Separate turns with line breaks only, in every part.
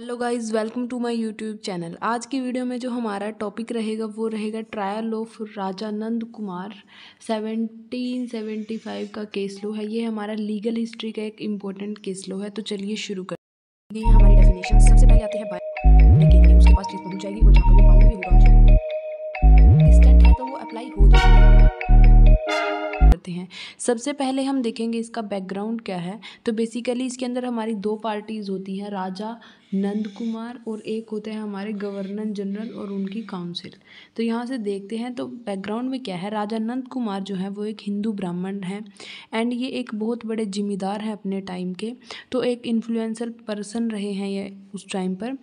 hello guys welcome to my YouTube channel आज की video में जो हमारा टॉपिक रहेगा वो रहेगा ट्रायल ऑफ राजा नंद कुमार 1775 का केस लो है ये हमारा लीगल हिस्ट्री का एक इम्पोर्टेंट केस लो है तो चलिए शुरू करते हैं हमारी डेफिनेशन सबसे पहले आते हैं उसके पास चीज़ जाएगी वो भी है तो वो अप्लाई हो हैं सबसे पहले हम देखेंगे इसका बैकग्राउंड क्या है तो बेसिकली इसके अंदर हमारी दो पार्टीज़ होती हैं राजा नंद कुमार और एक होते हैं हमारे गवर्नर जनरल और उनकी काउंसिल तो यहाँ से देखते हैं तो बैकग्राउंड में क्या है राजा नंद कुमार जो है वो एक हिंदू ब्राह्मण हैं एंड ये एक बहुत बड़े जिम्मेदार हैं अपने टाइम के तो एक इन्फ्लुएंसर पर्सन रहे हैं ये उस टाइम पर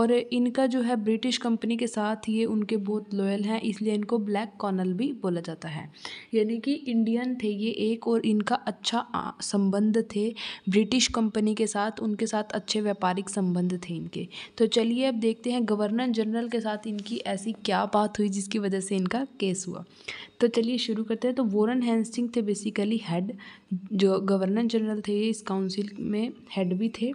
और इनका जो है ब्रिटिश कंपनी के साथ ये उनके बहुत लॉयल हैं इसलिए इनको ब्लैक कॉर्नल भी बोला जाता है यानी कि इंडियन थे ये एक और इनका अच्छा संबंध थे ब्रिटिश कंपनी के साथ उनके साथ अच्छे व्यापारिक संबंध थे इनके तो चलिए अब देखते हैं गवर्नर जनरल के साथ इनकी ऐसी क्या बात हुई जिसकी वजह से इनका केस हुआ तो चलिए शुरू करते हैं तो वोरन हैंसिंग थे बेसिकली हेड जो गवर्नर जनरल थे इस काउंसिल में हेड भी थे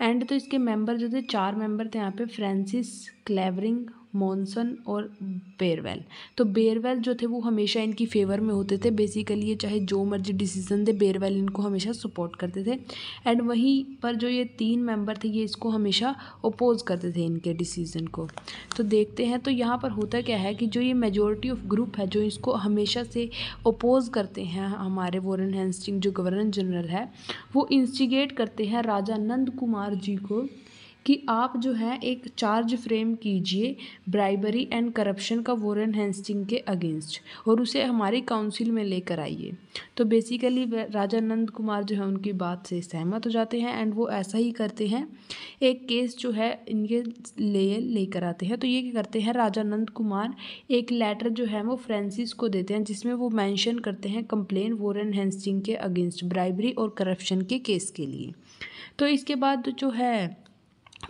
एंड तो इसके मेंबर जो थे चार मेंबर थे यहाँ पे फ्रांसिस क्लेवरिंग मॉनसन और बेरवेल तो बेरवेल जो थे वो हमेशा इनकी फेवर में होते थे बेसिकली ये चाहे जो मर्जी डिसीजन दे बेरवेल इनको हमेशा सपोर्ट करते थे एंड वहीं पर जो ये तीन मेंबर थे ये इसको हमेशा अपोज करते थे इनके डिसीजन को तो देखते हैं तो यहाँ पर होता क्या है कि जो ये मेजोरिटी ऑफ ग्रुप है जो इसको हमेशा से अपोज करते हैं हमारे वॉरन हेंस्टिंग जो गवर्नर जनरल है वो इंस्टिगेट करते हैं राजा नंद कुमार जी को कि आप जो है एक चार्ज फ्रेम कीजिए ब्राइबरी एंड करप्शन का वॉरेन हैंस्टिंग के अगेंस्ट और उसे हमारी काउंसिल में लेकर आइए तो बेसिकली राजा नंद कुमार जो है उनकी बात से सहमत हो जाते हैं एंड वो ऐसा ही करते हैं एक केस जो है इनके लिए लेकर आते हैं तो ये क्या करते हैं राजा नंद कुमार एक लेटर जो है वो फ्रांसिस को देते हैं जिसमें वो मैंशन करते हैं कंप्लेन वोरन हेस्टिंग के अगेंस्ट ब्राइबरी और करप्शन के केस के लिए तो इसके बाद जो है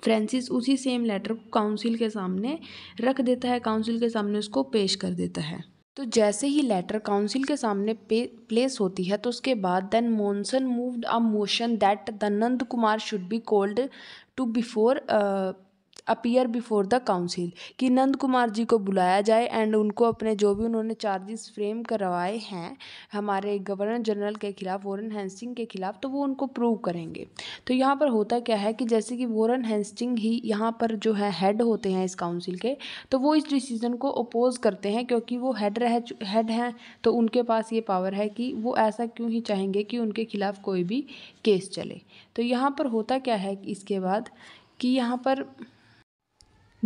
फ्रांसिस उसी सेम लेटर को काउंसिल के सामने रख देता है काउंसिल के सामने उसको पेश कर देता है तो जैसे ही लेटर काउंसिल के सामने प्लेस होती है तो उसके बाद then Monson moved a motion that the Nand Kumar should be called to before appear before the council कि नंद कुमार जी को बुलाया जाए एंड उनको अपने जो भी उन्होंने चार्जेस फ्रेम करवाए हैं हमारे गवर्नर जनरल के खिलाफ वॉरन हैंसिंग के खिलाफ तो वो उनको प्रूव करेंगे तो यहाँ पर होता क्या है कि जैसे कि वॉरन हैंसिंग ही यहाँ पर जो है हेड होते हैं इस काउंसिल के तो वो इस डिसीज़न को अपोज करते हैं क्योंकि वो हेड रह हेड हैं तो उनके पास ये पावर है कि वो ऐसा क्यों ही चाहेंगे कि उनके खिलाफ कोई भी केस चले तो यहाँ पर होता क्या है इसके बाद कि यहाँ पर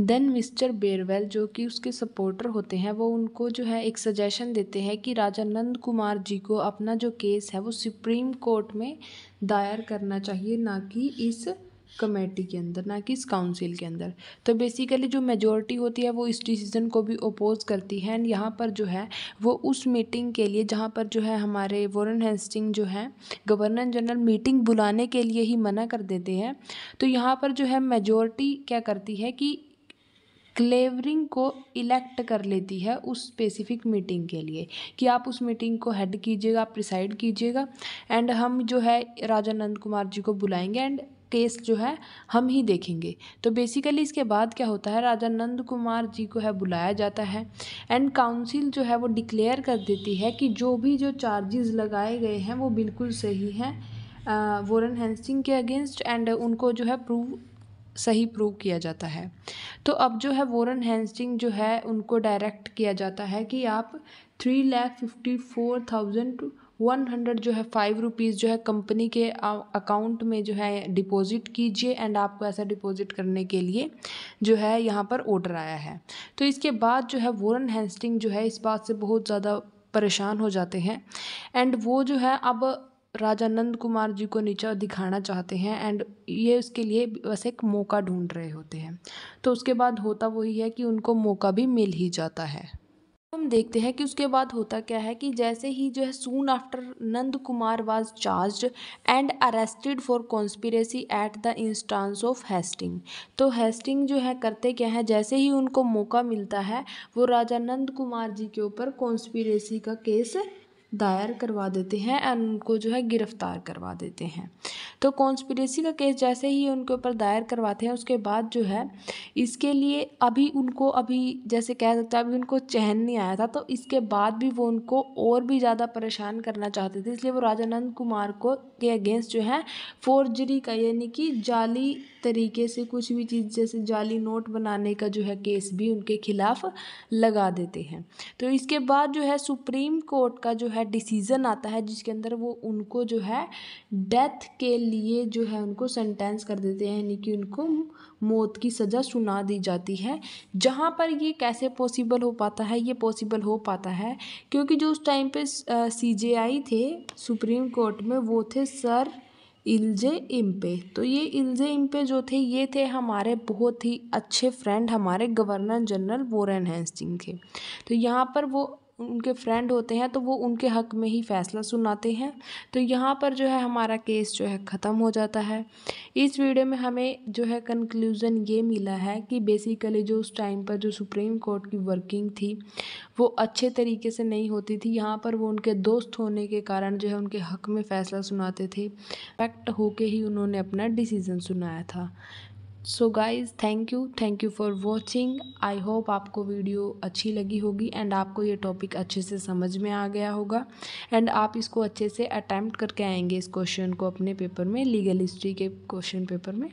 देन मिस्टर बेरवेल जो कि उसके सपोर्टर होते हैं वो उनको जो है एक सजेशन देते हैं कि राजा नंद कुमार जी को अपना जो केस है वो सुप्रीम कोर्ट में दायर करना चाहिए ना कि इस कमेटी के अंदर ना कि इस काउंसिल के अंदर तो बेसिकली जो मेजोरिटी होती है वो इस डिसीज़न को भी अपोज़ करती है एंड यहाँ पर जो है वो उस मीटिंग के लिए जहाँ पर जो है हमारे वॉरन हेस्टिंग जो है गवर्नर जनरल मीटिंग बुलाने के लिए ही मना कर देते हैं तो यहाँ पर जो है मेजोरिटी क्या करती है कि क्लेवरिंग को इलेक्ट कर लेती है उस स्पेसिफिक मीटिंग के लिए कि आप उस मीटिंग को हेड कीजिएगा आप प्रिसाइड कीजिएगा एंड हम जो है राजा नंद कुमार जी को बुलाएंगे एंड केस जो है हम ही देखेंगे तो बेसिकली इसके बाद क्या होता है राजा नंद कुमार जी को है बुलाया जाता है एंड काउंसिल जो है वो डिक्लेयर कर देती है कि जो भी जो चार्जेस लगाए गए हैं वो बिल्कुल सही हैं वॉरन हेंसिंग के अगेंस्ट एंड उनको जो है प्रूव सही प्रूव किया जाता है तो अब जो है वोरन हैंस्टिंग जो है उनको डायरेक्ट किया जाता है कि आप three lakh fifty four thousand one hundred जो है फाइव रुपीज़ जो है कंपनी के अकाउंट में जो है डिपॉजिट कीजिए एंड आपको ऐसा डिपॉजिट करने के लिए जो है यहाँ पर ऑर्डर आया है तो इसके बाद जो है वोरन हैंस्टिंग जो है इस बात से बहुत ज़्यादा परेशान हो जाते हैं एंड वो जो है अब राजा नंद कुमार जी को नीचा दिखाना चाहते हैं एंड ये उसके लिए बस एक मौका ढूंढ रहे होते हैं तो उसके बाद होता वही है कि उनको मौका भी मिल ही जाता है हम देखते हैं कि उसके बाद होता क्या है कि जैसे ही जो है soon after Nand Kumar was charge and arrested for conspiracy at the instance of Hastings तो हेस्टिंग जो है करते क्या है जैसे ही उनको मौका मिलता है वो राजा नंद कुमार जी के ऊपर कॉन्स्पिरेसी का केस दायर करवा देते हैं एंड उनको जो है गिरफ़्तार करवा देते हैं तो कॉन्स्पिरेसी का केस जैसे ही उनके ऊपर दायर करवाते हैं उसके बाद जो है इसके लिए अभी उनको अभी जैसे कह सकते हैं अभी उनको चैन नहीं आया था तो इसके बाद भी वो उनको और भी ज़्यादा परेशान करना चाहते थे इसलिए वो राजानंद कुमार को के अगेंस्ट जो है फोर्जरी का यानी कि जाली तरीके से कुछ भी चीज़ जैसे जाली नोट बनाने का जो है केस भी उनके खिलाफ लगा देते हैं तो इसके बाद जो है सुप्रीम कोर्ट का जो है है डिसीज़न आता है जिसके अंदर वो उनको जो है डेथ के लिए जो है उनको सेंटेंस कर देते हैं यानी कि उनको मौत की सज़ा सुना दी जाती है जहाँ पर ये कैसे पॉसिबल हो पाता है ये पॉसिबल हो पाता है क्योंकि जो उस टाइम पे सी जे आई थे सुप्रीम कोर्ट में वो थे सर इल्जे इम्पे तो ये इल्जे इम्पे जो थे ये थे हमारे बहुत ही अच्छे फ्रेंड हमारे गवर्नर जनरल वोरेन हैंसिंग थे तो यहाँ पर वो उनके फ्रेंड होते हैं तो वो उनके हक़ में ही फ़ैसला सुनाते हैं तो यहाँ पर जो है हमारा केस जो है ख़त्म हो जाता है इस वीडियो में हमें जो है कंक्लूज़न ये मिला है कि बेसिकली जो उस टाइम पर जो सुप्रीम कोर्ट की वर्किंग थी वो अच्छे तरीके से नहीं होती थी यहाँ पर वो उनके दोस्त होने के कारण जो है उनके हक़ में फ़ैसला सुनाते थे फैक्ट होके ही उन्होंने अपना डिसीज़न सुनाया था so guys thank you thank you for watching I hope आपको वीडियो अच्छी लगी होगी एंड आपको ये टॉपिक अच्छे से समझ में आ गया होगा एंड आप इसको अच्छे से अटैम्प्ट करके आएंगे इस क्वेश्चन को अपने पेपर में लीगल हिस्ट्री के क्वेश्चन पेपर में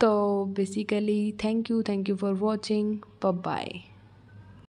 तो basically thank you thank you for watching bye